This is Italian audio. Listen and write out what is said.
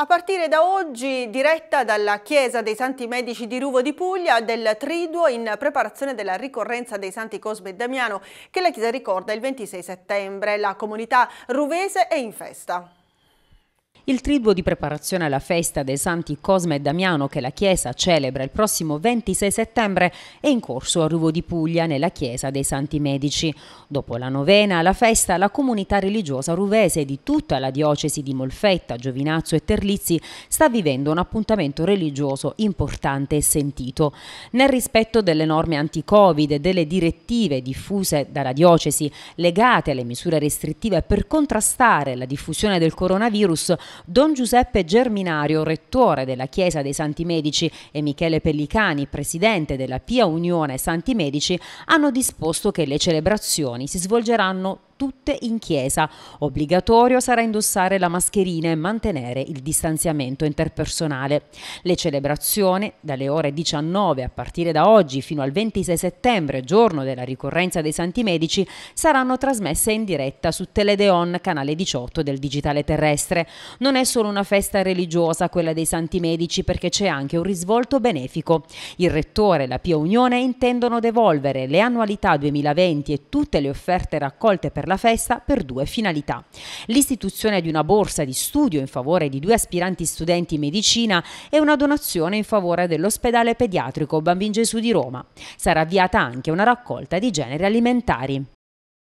A partire da oggi, diretta dalla Chiesa dei Santi Medici di Ruvo di Puglia, del Triduo in preparazione della ricorrenza dei Santi Cosme e Damiano, che la Chiesa ricorda il 26 settembre. La comunità ruvese è in festa. Il triduo di preparazione alla festa dei Santi Cosme e Damiano che la Chiesa celebra il prossimo 26 settembre è in corso a Ruvo di Puglia nella Chiesa dei Santi Medici. Dopo la novena, alla festa, la comunità religiosa ruvese di tutta la diocesi di Molfetta, Giovinazzo e Terlizzi sta vivendo un appuntamento religioso importante e sentito. Nel rispetto delle norme anti-Covid e delle direttive diffuse dalla diocesi legate alle misure restrittive per contrastare la diffusione del coronavirus, Don Giuseppe Germinario, rettore della Chiesa dei Santi Medici, e Michele Pellicani, presidente della Pia Unione Santi Medici, hanno disposto che le celebrazioni si svolgeranno tutte in chiesa. Obbligatorio sarà indossare la mascherina e mantenere il distanziamento interpersonale. Le celebrazioni, dalle ore 19 a partire da oggi fino al 26 settembre, giorno della ricorrenza dei Santi Medici, saranno trasmesse in diretta su Teledeon, canale 18 del Digitale Terrestre. Non è solo una festa religiosa quella dei Santi Medici perché c'è anche un risvolto benefico. Il Rettore e la Pia Unione intendono devolvere le annualità 2020 e tutte le offerte raccolte per la festa per due finalità. L'istituzione di una borsa di studio in favore di due aspiranti studenti in medicina e una donazione in favore dell'ospedale pediatrico Bambin Gesù di Roma. Sarà avviata anche una raccolta di generi alimentari.